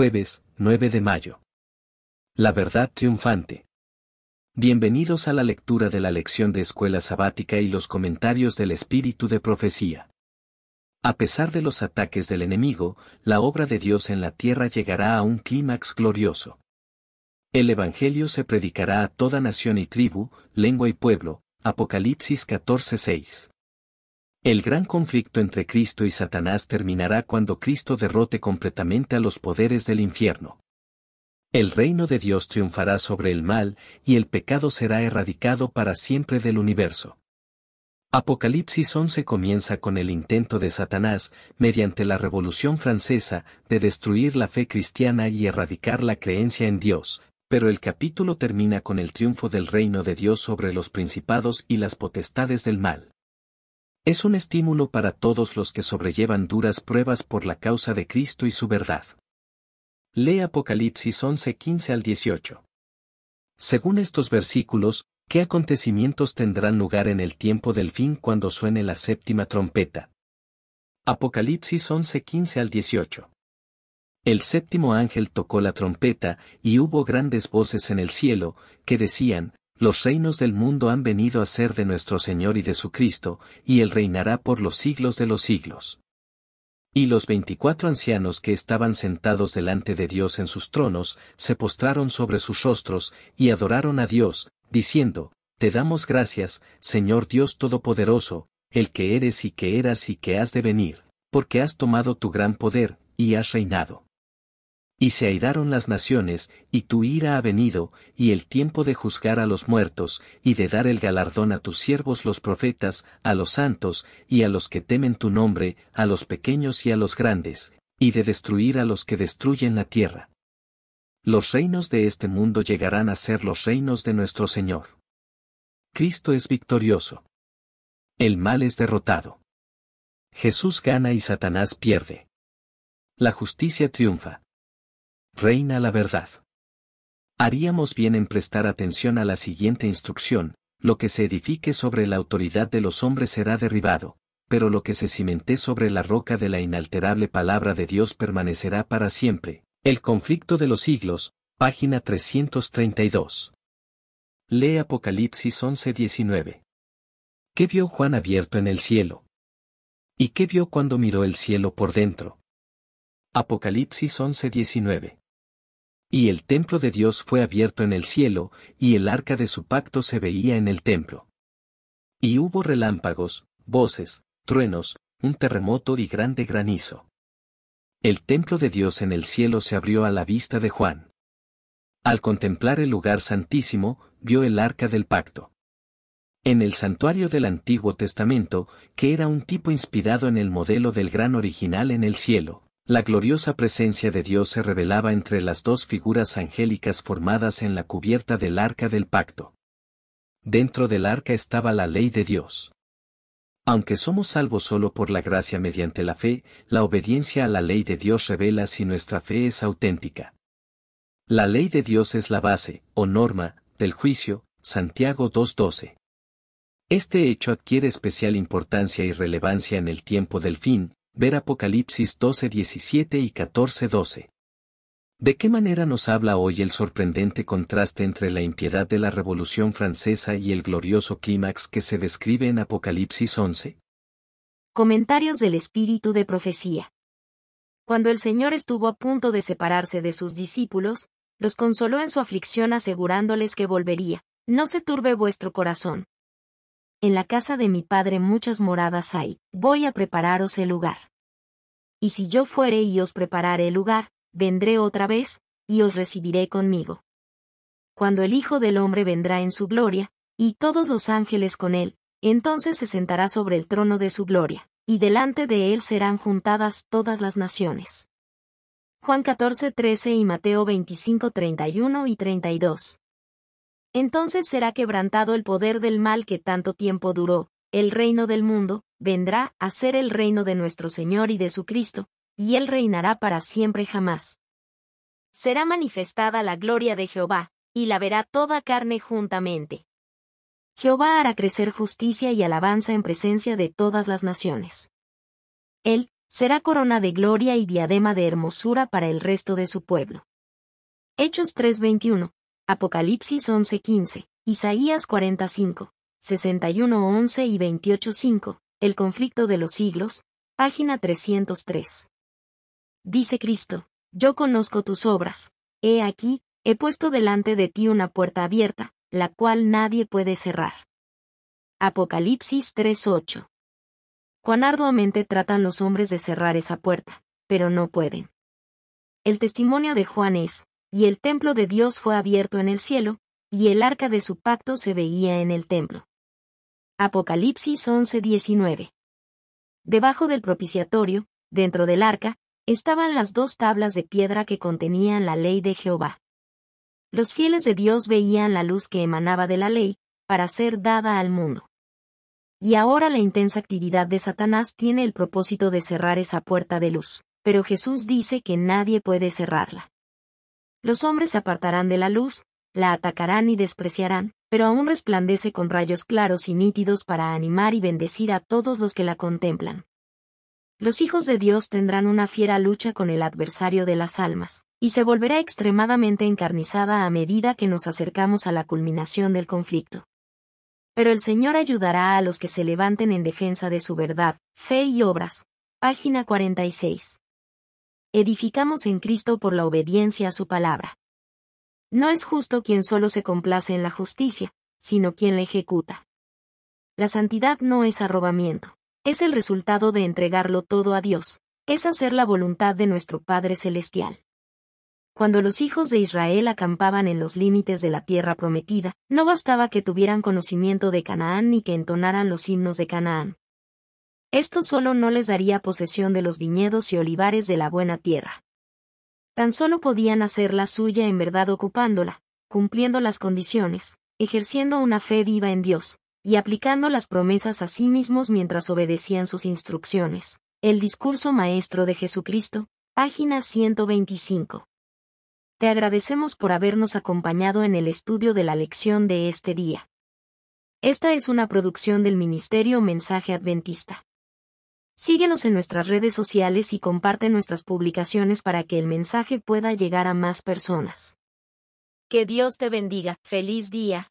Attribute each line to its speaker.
Speaker 1: Jueves, 9 de mayo. La verdad triunfante. Bienvenidos a la lectura de la lección de escuela sabática y los comentarios del espíritu de profecía. A pesar de los ataques del enemigo, la obra de Dios en la tierra llegará a un clímax glorioso. El Evangelio se predicará a toda nación y tribu, lengua y pueblo, Apocalipsis 14:6. El gran conflicto entre Cristo y Satanás terminará cuando Cristo derrote completamente a los poderes del infierno. El reino de Dios triunfará sobre el mal y el pecado será erradicado para siempre del universo. Apocalipsis 11 comienza con el intento de Satanás, mediante la Revolución Francesa, de destruir la fe cristiana y erradicar la creencia en Dios, pero el capítulo termina con el triunfo del reino de Dios sobre los principados y las potestades del mal. Es un estímulo para todos los que sobrellevan duras pruebas por la causa de Cristo y su verdad. Lee Apocalipsis 11, 15 al 18. Según estos versículos, ¿qué acontecimientos tendrán lugar en el tiempo del fin cuando suene la séptima trompeta? Apocalipsis 11, al 18. El séptimo ángel tocó la trompeta, y hubo grandes voces en el cielo, que decían, los reinos del mundo han venido a ser de nuestro Señor y de su Cristo, y Él reinará por los siglos de los siglos. Y los veinticuatro ancianos que estaban sentados delante de Dios en sus tronos, se postraron sobre sus rostros, y adoraron a Dios, diciendo, Te damos gracias, Señor Dios Todopoderoso, el que eres y que eras y que has de venir, porque has tomado tu gran poder, y has reinado. Y se aidaron las naciones, y tu ira ha venido, y el tiempo de juzgar a los muertos, y de dar el galardón a tus siervos los profetas, a los santos, y a los que temen tu nombre, a los pequeños y a los grandes, y de destruir a los que destruyen la tierra. Los reinos de este mundo llegarán a ser los reinos de nuestro Señor. Cristo es victorioso. El mal es derrotado. Jesús gana y Satanás pierde. La justicia triunfa reina la verdad. Haríamos bien en prestar atención a la siguiente instrucción, lo que se edifique sobre la autoridad de los hombres será derribado, pero lo que se cimente sobre la roca de la inalterable palabra de Dios permanecerá para siempre. El conflicto de los siglos, página 332. Lee Apocalipsis 11:19. ¿Qué vio Juan abierto en el cielo? ¿Y qué vio cuando miró el cielo por dentro? Apocalipsis 11:19. Y el templo de Dios fue abierto en el cielo, y el arca de su pacto se veía en el templo. Y hubo relámpagos, voces, truenos, un terremoto y grande granizo. El templo de Dios en el cielo se abrió a la vista de Juan. Al contemplar el lugar santísimo, vio el arca del pacto. En el santuario del Antiguo Testamento, que era un tipo inspirado en el modelo del gran original en el cielo, la gloriosa presencia de Dios se revelaba entre las dos figuras angélicas formadas en la cubierta del arca del pacto. Dentro del arca estaba la ley de Dios. Aunque somos salvos solo por la gracia mediante la fe, la obediencia a la ley de Dios revela si nuestra fe es auténtica. La ley de Dios es la base, o norma, del juicio, Santiago 2.12. Este hecho adquiere especial importancia y relevancia en el tiempo del fin, ver Apocalipsis 12-17 y 14-12. ¿De qué manera nos habla hoy el sorprendente contraste entre la impiedad de la Revolución Francesa y el glorioso clímax que se describe en Apocalipsis 11?
Speaker 2: Comentarios del Espíritu de Profecía. Cuando el Señor estuvo a punto de separarse de sus discípulos, los consoló en su aflicción asegurándoles que volvería. No se turbe vuestro corazón. En la casa de mi padre muchas moradas hay, voy a prepararos el lugar. Y si yo fuere y os preparare el lugar, vendré otra vez, y os recibiré conmigo. Cuando el Hijo del Hombre vendrá en su gloria, y todos los ángeles con él, entonces se sentará sobre el trono de su gloria, y delante de él serán juntadas todas las naciones. Juan 13 y Mateo 31 y 32. Entonces será quebrantado el poder del mal que tanto tiempo duró, el reino del mundo, vendrá a ser el reino de nuestro Señor y de su Cristo, y él reinará para siempre jamás. Será manifestada la gloria de Jehová, y la verá toda carne juntamente. Jehová hará crecer justicia y alabanza en presencia de todas las naciones. Él será corona de gloria y diadema de hermosura para el resto de su pueblo. Hechos 3:21 Apocalipsis 11:15, Isaías 45, 61:11 y 28:5, El conflicto de los siglos, página 303. Dice Cristo, yo conozco tus obras, he aquí, he puesto delante de ti una puerta abierta, la cual nadie puede cerrar. Apocalipsis 3:8. Cuán arduamente tratan los hombres de cerrar esa puerta, pero no pueden. El testimonio de Juan es, y el templo de Dios fue abierto en el cielo, y el arca de su pacto se veía en el templo. Apocalipsis 11:19. Debajo del propiciatorio, dentro del arca, estaban las dos tablas de piedra que contenían la ley de Jehová. Los fieles de Dios veían la luz que emanaba de la ley, para ser dada al mundo. Y ahora la intensa actividad de Satanás tiene el propósito de cerrar esa puerta de luz, pero Jesús dice que nadie puede cerrarla. Los hombres se apartarán de la luz, la atacarán y despreciarán, pero aún resplandece con rayos claros y nítidos para animar y bendecir a todos los que la contemplan. Los hijos de Dios tendrán una fiera lucha con el adversario de las almas, y se volverá extremadamente encarnizada a medida que nos acercamos a la culminación del conflicto. Pero el Señor ayudará a los que se levanten en defensa de su verdad, fe y obras. Página 46 edificamos en Cristo por la obediencia a su palabra. No es justo quien solo se complace en la justicia, sino quien la ejecuta. La santidad no es arrobamiento, es el resultado de entregarlo todo a Dios, es hacer la voluntad de nuestro Padre Celestial. Cuando los hijos de Israel acampaban en los límites de la tierra prometida, no bastaba que tuvieran conocimiento de Canaán ni que entonaran los himnos de Canaán, esto solo no les daría posesión de los viñedos y olivares de la buena tierra. Tan solo podían hacer la suya en verdad ocupándola, cumpliendo las condiciones, ejerciendo una fe viva en Dios, y aplicando las promesas a sí mismos mientras obedecían sus instrucciones. El discurso maestro de Jesucristo, página 125. Te agradecemos por habernos acompañado en el estudio de la lección de este día. Esta es una producción del Ministerio Mensaje Adventista. Síguenos en nuestras redes sociales y comparte nuestras publicaciones para que el mensaje pueda llegar a más personas. Que Dios te bendiga. Feliz día.